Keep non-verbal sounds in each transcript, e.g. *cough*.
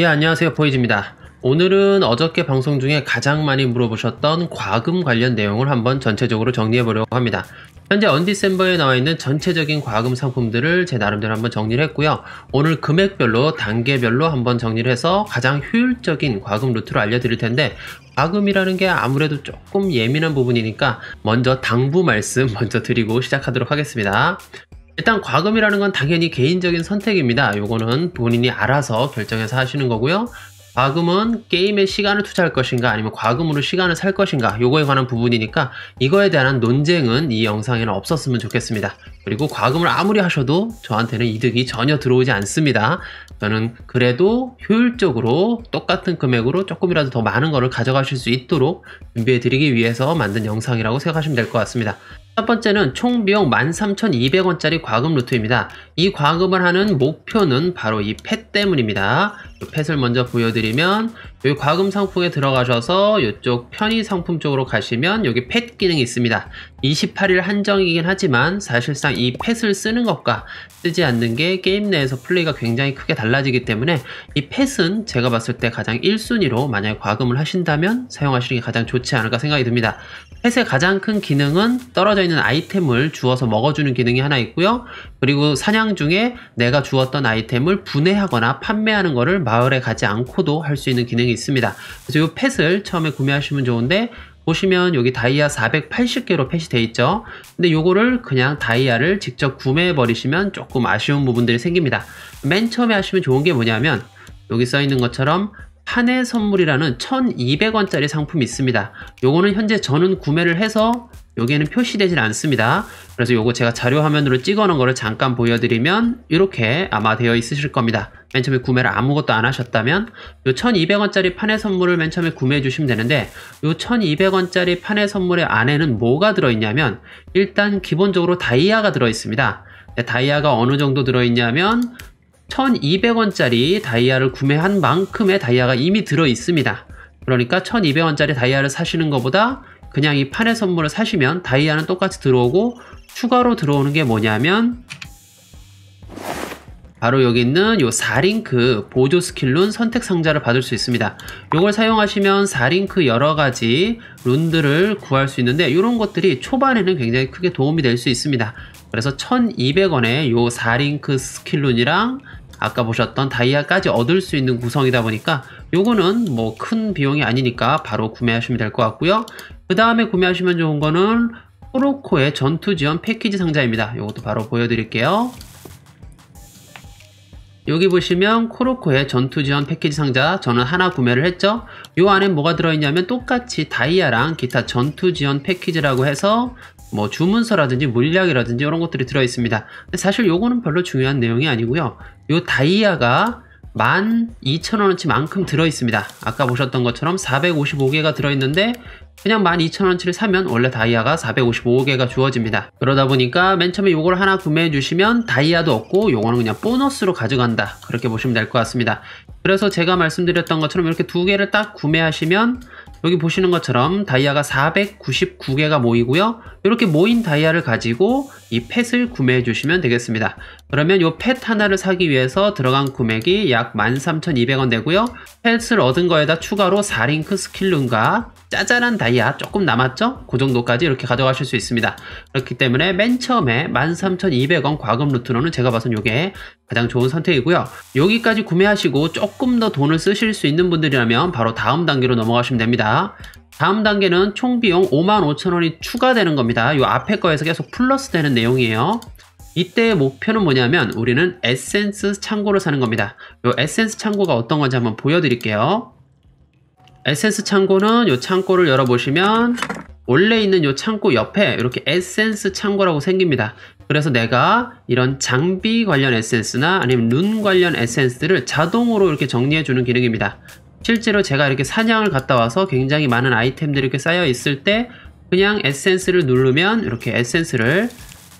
예, 안녕하세요. 보이즈입니다. 오늘은 어저께 방송 중에 가장 많이 물어보셨던 과금 관련 내용을 한번 전체적으로 정리해 보려고 합니다. 현재 언디셈버에 나와 있는 전체적인 과금 상품들을 제 나름대로 한번 정리를 했고요. 오늘 금액별로 단계별로 한번 정리를 해서 가장 효율적인 과금 루트를 알려드릴 텐데 과금이라는 게 아무래도 조금 예민한 부분이니까 먼저 당부 말씀 *laughs* 먼저 드리고 시작하도록 하겠습니다. 일단 과금이라는 건 당연히 개인적인 선택입니다. 요거는 본인이 알아서 결정해서 하시는 거고요. 과금은 게임에 시간을 투자할 것인가 아니면 과금으로 시간을 살 것인가 요거에 관한 부분이니까 이거에 대한 논쟁은 이 영상에는 없었으면 좋겠습니다. 그리고 과금을 아무리 하셔도 저한테는 이득이 전혀 들어오지 않습니다. 저는 그래도 효율적으로 똑같은 금액으로 조금이라도 더 많은 거를 가져가실 수 있도록 준비해 드리기 위해서 만든 영상이라고 생각하시면 될 것 같습니다. 첫 번째는 총 비용 13,200원짜리 과금 루트입니다. 이 과금을 하는 목표는 바로 이펫 때문입니다. 펫을 먼저 보여드리면 여기 과금 상품에 들어가셔서 이쪽 편의 상품 쪽으로 가시면 여기 펫 기능이 있습니다. 28일 한정이긴 하지만 사실상 이 펫을 쓰는 것과 쓰지 않는 게 게임 내에서 플레이가 굉장히 크게 달라지기 때문에 이 펫은 제가 봤을 때 가장 1순위로 만약에 과금을 하신다면 사용하시는 게 가장 좋지 않을까 생각이 듭니다. 펫의 가장 큰 기능은 떨어져 있는 아이템을 주워서 먹어주는 기능이 하나 있고요. 그리고 사냥 중에 내가 주웠던 아이템을 분해하거나 판매하는 거를 마을에 가지 않고도 할 수 있는 기능이 있습니다. 그래서 이 펫을 처음에 구매하시면 좋은데 보시면 여기 다이아 480개로 펫이 돼 있죠. 근데 요거를 그냥 다이아를 직접 구매해 버리시면 조금 아쉬운 부분들이 생깁니다. 맨 처음에 하시면 좋은 게 뭐냐면 여기 써 있는 것처럼 한해 선물이라는 1200원짜리 상품이 있습니다. 요거는 현재 저는 구매를 해서 여기에는 표시되질 않습니다. 그래서 요거 제가 자료 화면으로 찍어놓은 거를 잠깐 보여드리면 이렇게 아마 되어 있으실 겁니다. 맨 처음에 구매를 아무것도 안 하셨다면 요 1200원짜리 판의 선물을 맨 처음에 구매해 주시면 되는데 요 1200원짜리 판의 선물의 안에는 뭐가 들어있냐면 일단 기본적으로 다이아가 들어있습니다. 다이아가 어느 정도 들어있냐면 1200원짜리 다이아를 구매한 만큼의 다이아가 이미 들어 있습니다. 그러니까 1200원짜리 다이아를 사시는 것보다 그냥 이 판의 선물을 사시면 다이아는 똑같이 들어오고 추가로 들어오는 게 뭐냐면 바로 여기 있는 요 4링크 보조 스킬 룬 선택 상자를 받을 수 있습니다. 이걸 사용하시면 4링크 여러 가지 룬들을 구할 수 있는데 이런 것들이 초반에는 굉장히 크게 도움이 될 수 있습니다. 그래서 1200원에 요 4링크 그 스킬룬이랑 아까 보셨던 다이아까지 얻을 수 있는 구성이다 보니까 요거는 뭐 큰 비용이 아니니까 바로 구매하시면 될 것 같고요 그 다음에 구매하시면 좋은 거는 포로코의 전투 지원 패키지 상자입니다 요것도 바로 보여드릴게요 여기 보시면 코로코의 전투 지원 패키지 상자 저는 하나 구매를 했죠 요 안에 뭐가 들어있냐면 똑같이 다이아랑 기타 전투 지원 패키지라고 해서 뭐 주문서라든지 물약이라든지 이런 것들이 들어 있습니다. 사실 요거는 별로 중요한 내용이 아니고요. 요 다이아가 12,000원어치만큼 들어 있습니다. 아까 보셨던 것처럼 455개가 들어 있는데 그냥 12,000원치를 사면 원래 다이아가 455개가 주어집니다. 그러다 보니까 맨 처음에 요걸 하나 구매해 주시면 다이아도 없고 요거는 그냥 보너스로 가져간다. 그렇게 보시면 될 것 같습니다. 그래서 제가 말씀드렸던 것처럼 이렇게 두 개를 딱 구매하시면 여기 보시는 것처럼 다이아가 499개가 모이고요. 이렇게 모인 다이아를 가지고 이 펫을 구매해 주시면 되겠습니다. 그러면 이펫 하나를 사기 위해서 들어간 금액이 약 13,200원 되고요. 펫을 얻은 거에다 추가로 4링크 스킬룬과 짜잘한 다이아 조금 남았죠? 그 정도까지 이렇게 가져가실 수 있습니다. 그렇기 때문에 맨 처음에 13,200원 과금 루트로는 제가 봐선 이게 가장 좋은 선택이고요. 여기까지 구매하시고 조금 더 돈을 쓰실 수 있는 분들이라면 바로 다음 단계로 넘어가시면 됩니다. 다음 단계는 총 비용 55,000원이 추가되는 겁니다. 이 앞에 거에서 계속 플러스 되는 내용이에요. 이때의 목표는 뭐냐면 우리는 에센스 창고를 사는 겁니다. 요 에센스 창고가 어떤 건지 한번 보여드릴게요. 에센스 창고는 요 창고를 열어보시면 원래 있는 요 창고 옆에 이렇게 에센스 창고라고 생깁니다. 그래서 내가 이런 장비 관련 에센스나 아니면 눈 관련 에센스를 자동으로 이렇게 정리해주는 기능입니다. 실제로 제가 이렇게 사냥을 갔다 와서 굉장히 많은 아이템들이 이렇게 쌓여 있을 때 그냥 에센스를 누르면 이렇게 에센스를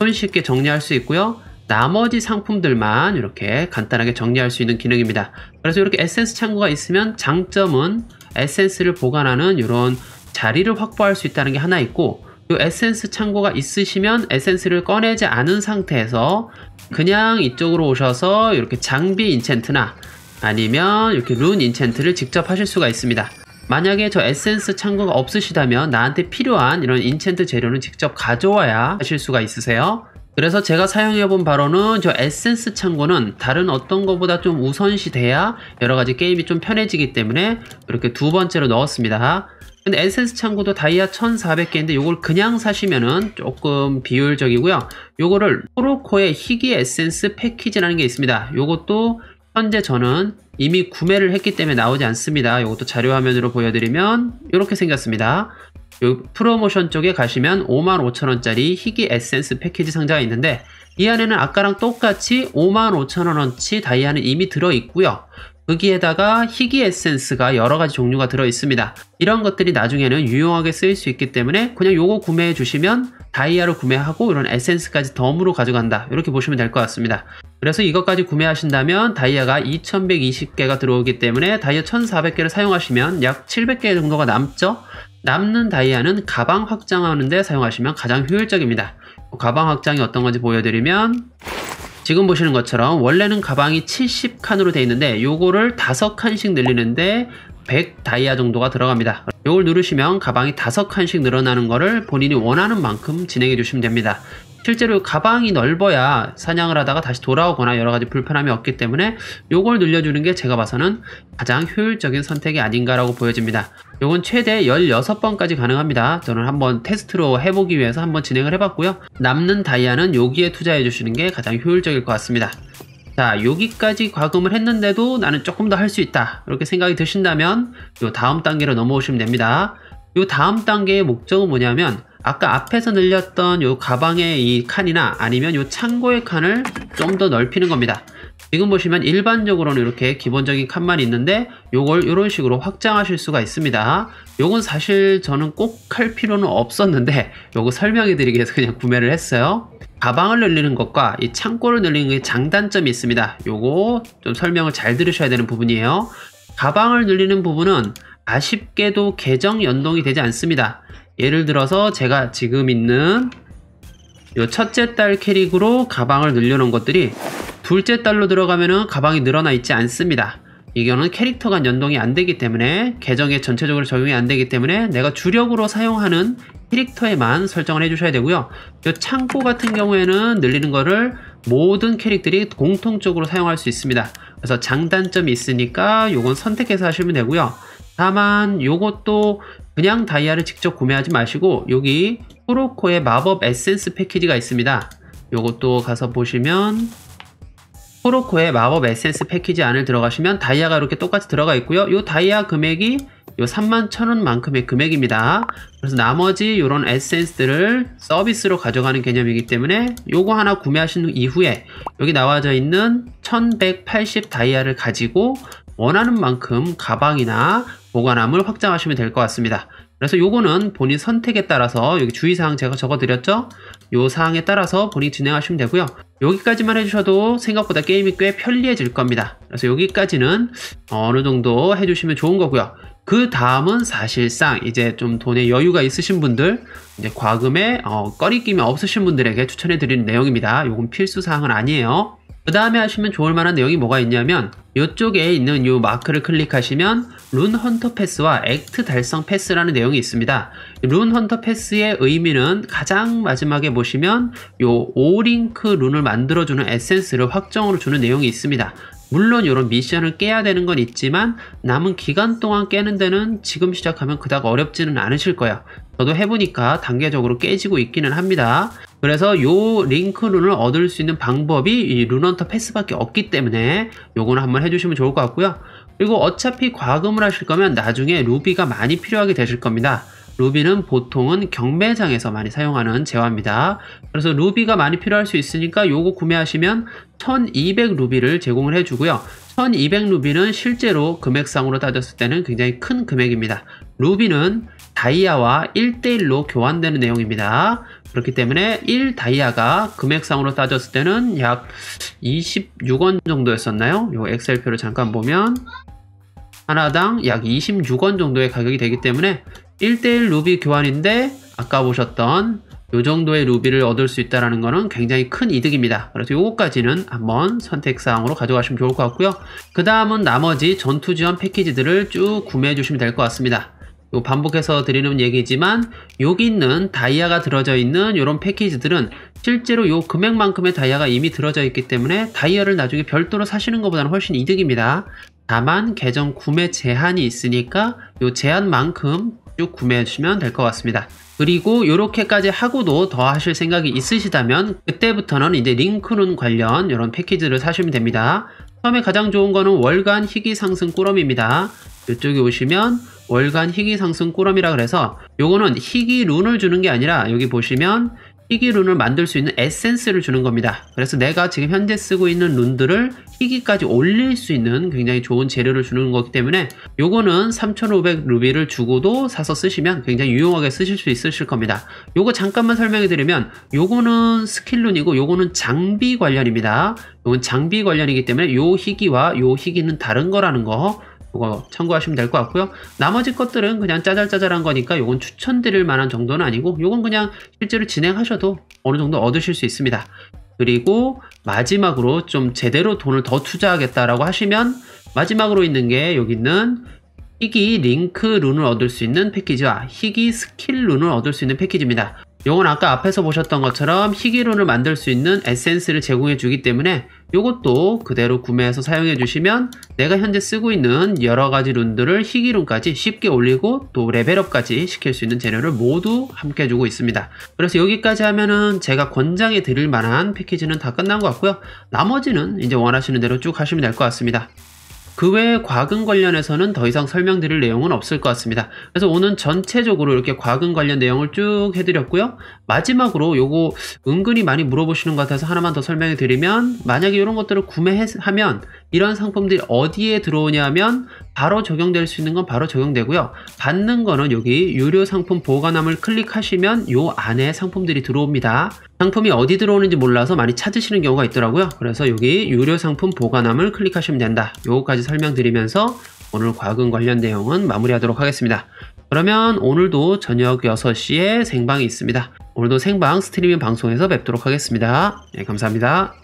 손쉽게 정리할 수 있고요. 나머지 상품들만 이렇게 간단하게 정리할 수 있는 기능입니다. 그래서 이렇게 에센스 창고가 있으면 장점은 에센스를 보관하는 이런 자리를 확보할 수 있다는 게 하나 있고 이 에센스 창고가 있으시면 에센스를 꺼내지 않은 상태에서 그냥 이쪽으로 오셔서 이렇게 장비 인챈트나 아니면 이렇게 룬 인챈트를 직접 하실 수가 있습니다. 만약에 저 에센스 창고가 없으시다면 나한테 필요한 이런 인챈트 재료는 직접 가져와야 하실 수가 있으세요 그래서 제가 사용해본 바로는 저 에센스 창고는 다른 어떤 것보다 좀 우선시 돼야 여러가지 게임이 좀 편해지기 때문에 이렇게 두 번째로 넣었습니다 근데 에센스 창고도 다이아 1400개인데 이걸 그냥 사시면은 조금 비효율적이고요 요거를 토로코의 희귀 에센스 패키지라는 게 있습니다 요것도 현재 저는 이미 구매를 했기 때문에 나오지 않습니다. 이것도 자료 화면으로 보여드리면 이렇게 생겼습니다. 프로모션 쪽에 가시면 55,000원짜리 희귀 에센스 패키지 상자가 있는데 이 안에는 아까랑 똑같이 55,000원어치 다이아는 이미 들어있고요. 거기에다가 희귀 에센스가 여러가지 종류가 들어있습니다. 이런 것들이 나중에는 유용하게 쓰일 수 있기 때문에 그냥 요거 구매해 주시면 다이아를 구매하고 이런 에센스까지 덤으로 가져간다 이렇게 보시면 될 것 같습니다. 그래서 이것까지 구매하신다면 다이아가 2120개가 들어오기 때문에 다이아 1400개를 사용하시면 약 700개 정도가 남죠? 남는 다이아는 가방 확장하는데 사용하시면 가장 효율적입니다. 가방 확장이 어떤 건지 보여드리면 지금 보시는 것처럼 원래는 가방이 70칸으로 되어 있는데 요거를 5칸씩 늘리는데 100 다이아 정도가 들어갑니다 이걸 누르시면 가방이 5칸씩 늘어나는 거를 본인이 원하는 만큼 진행해 주시면 됩니다 실제로 가방이 넓어야 사냥을 하다가 다시 돌아오거나 여러 가지 불편함이 없기 때문에 요걸 늘려주는 게 제가 봐서는 가장 효율적인 선택이 아닌가라고 보여집니다. 요건 최대 16번까지 가능합니다. 저는 한번 테스트로 해보기 위해서 한번 진행을 해봤고요. 남는 다이아는 여기에 투자해 주시는 게 가장 효율적일 것 같습니다. 자 여기까지 과금을 했는데도 나는 조금 더 할 수 있다 이렇게 생각이 드신다면 요 다음 단계로 넘어오시면 됩니다. 요 다음 단계의 목적은 뭐냐면 아까 앞에서 늘렸던 요 가방의 이 칸이나 아니면 요 창고의 칸을 좀 더 넓히는 겁니다. 지금 보시면 일반적으로는 이렇게 기본적인 칸만 있는데 요걸 이런 식으로 확장하실 수가 있습니다 요건 사실 저는 꼭 할 필요는 없었는데 요거 설명해 드리기 위해서 그냥 구매를 했어요 가방을 늘리는 것과 이 창고를 늘리는 게 장단점이 있습니다 요거 좀 설명을 잘 들으셔야 되는 부분이에요 가방을 늘리는 부분은 아쉽게도 계정 연동이 되지 않습니다 예를 들어서 제가 지금 있는 요 첫째 딸 캐릭으로 가방을 늘려놓은 것들이 둘째 딸로 들어가면은 가방이 늘어나 있지 않습니다. 이거는 캐릭터 간 연동이 안 되기 때문에 계정에 전체적으로 적용이 안 되기 때문에 내가 주력으로 사용하는 캐릭터에만 설정을 해주셔야 되고요. 이 창고 같은 경우에는 늘리는 거를 모든 캐릭들이 공통적으로 사용할 수 있습니다. 그래서 장단점이 있으니까 요건 선택해서 하시면 되고요. 다만 요것도 그냥 다이아를 직접 구매하지 마시고 여기 코로코의 마법 에센스 패키지가 있습니다. 요것도 가서 보시면 코로코의 마법 에센스 패키지 안을 들어가시면 다이아가 이렇게 똑같이 들어가 있고요. 요 다이아 금액이 요 31,000원만큼의 금액입니다. 그래서 나머지 이런 에센스들을 서비스로 가져가는 개념이기 때문에 요거 하나 구매하신 이후에 여기 나와져 있는 1180 다이아를 가지고 원하는 만큼 가방이나 보관함을 확장하시면 될 것 같습니다. 그래서 요거는 본인 선택에 따라서 여기 주의사항 제가 적어드렸죠? 요 사항에 따라서 본인 진행하시면 되고요. 여기까지만 해주셔도 생각보다 게임이 꽤 편리해질 겁니다. 그래서 여기까지는 어느 정도 해주시면 좋은 거고요. 그 다음은 사실상 이제 좀 돈에 여유가 있으신 분들 이제 과금에 어, 꺼리낌이 없으신 분들에게 추천해 드리는 내용입니다. 요건 필수 사항은 아니에요. 그 다음에 하시면 좋을 만한 내용이 뭐가 있냐면 이쪽에 있는 이 마크를 클릭하시면 룬 헌터 패스와 액트 달성 패스라는 내용이 있습니다. 룬 헌터 패스의 의미는 가장 마지막에 보시면 이 오링크 룬을 만들어주는 에센스를 확정으로 주는 내용이 있습니다. 물론 이런 미션을 깨야 되는 건 있지만 남은 기간 동안 깨는 데는 지금 시작하면 그닥 어렵지는 않으실 거예요 저도 해보니까 단계적으로 깨지고 있기는 합니다. 그래서 요 링크 룬을 얻을 수 있는 방법이 이 룬헌터 패스밖에 없기 때문에 요거는 한번 해주시면 좋을 것 같고요. 그리고 어차피 과금을 하실 거면 나중에 루비가 많이 필요하게 되실 겁니다. 루비는 보통은 경매장에서 많이 사용하는 재화입니다. 그래서 루비가 많이 필요할 수 있으니까 요거 구매하시면 1200 루비를 제공을 해주고요. 1200 루비는 실제로 금액상으로 따졌을 때는 굉장히 큰 금액입니다. 루비는 다이아와 1대1로 교환되는 내용입니다. 그렇기 때문에 1 다이아가 금액상으로 따졌을 때는 약 26원 정도였었나요? 요 엑셀표를 잠깐 보면 하나당 약 26원 정도의 가격이 되기 때문에 1대1 루비 교환인데 아까 보셨던 이 정도의 루비를 얻을 수 있다는 것은 굉장히 큰 이득입니다. 그래서 요것까지는 한번 선택사항으로 가져가시면 좋을 것 같고요. 그 다음은 나머지 전투지원 패키지들을 쭉 구매해 주시면 될 것 같습니다. 요 반복해서 드리는 얘기지만 여기 있는 다이아가 들어져 있는 이런 패키지들은 실제로 요 금액만큼의 다이아가 이미 들어져 있기 때문에 다이아를 나중에 별도로 사시는 것보다는 훨씬 이득입니다. 다만 계정 구매 제한이 있으니까 이 제한만큼 쭉 구매해 주시면 될 것 같습니다. 그리고 이렇게까지 하고도 더 하실 생각이 있으시다면 그때부터는 이제 링크룬 관련 이런 패키지를 사시면 됩니다. 처음에 가장 좋은 거는 월간 희귀 상승 꾸러미입니다. 이쪽에 오시면 월간 희귀 상승 꾸러미라 그래서 요거는 희귀 룬을 주는 게 아니라 여기 보시면 희귀 룬을 만들 수 있는 에센스를 주는 겁니다. 그래서 내가 지금 현재 쓰고 있는 룬들을 희귀까지 올릴 수 있는 굉장히 좋은 재료를 주는 거기 때문에 요거는 3500 루비를 주고도 사서 쓰시면 굉장히 유용하게 쓰실 수 있으실 겁니다. 요거 잠깐만 설명해 드리면 요거는 스킬룬이고 요거는 장비 관련입니다. 요건 장비 관련이기 때문에 요 희귀와 요 희귀는 다른 거라는 거 그거 어, 참고하시면 될 것 같고요. 나머지 것들은 그냥 짜잘짜잘한 거니까 이건 추천드릴 만한 정도는 아니고 이건 그냥 실제로 진행하셔도 어느 정도 얻으실 수 있습니다. 그리고 마지막으로 좀 제대로 돈을 더 투자하겠다라고 하시면 마지막으로 있는 게 여기 있는 희귀 링크 룬을 얻을 수 있는 패키지와 희귀 스킬 룬을 얻을 수 있는 패키지입니다. 요건 아까 앞에서 보셨던 것처럼 희귀론을 만들 수 있는 에센스를 제공해 주기 때문에 요것도 그대로 구매해서 사용해 주시면 내가 현재 쓰고 있는 여러가지 룬들을 희귀룬까지 쉽게 올리고 또 레벨업까지 시킬 수 있는 재료를 모두 함께 주고 있습니다 그래서 여기까지 하면은 제가 권장해 드릴 만한 패키지는 다 끝난 것 같고요 나머지는 이제 원하시는 대로 쭉 하시면 될 것 같습니다 그 외에 과금 관련해서는 더 이상 설명드릴 내용은 없을 것 같습니다. 그래서 오늘 전체적으로 이렇게 과금 관련 내용을 쭉 해드렸고요. 마지막으로 요거 은근히 많이 물어보시는 것 같아서 하나만 더 설명해 드리면 만약에 이런 것들을 구매하면 이러한 상품들이 어디에 들어오냐면 바로 적용될 수 있는 건 바로 적용되고요. 받는 거는 여기 유료 상품 보관함을 클릭하시면 요 안에 상품들이 들어옵니다. 상품이 어디 들어오는지 몰라서 많이 찾으시는 경우가 있더라고요. 그래서 여기 유료 상품 보관함을 클릭하시면 된다. 요거까지 설명드리면서 오늘 과금 관련 내용은 마무리하도록 하겠습니다. 그러면 오늘도 저녁 6시에 생방이 있습니다. 오늘도 생방 스트리밍 방송에서 뵙도록 하겠습니다. 네, 감사합니다.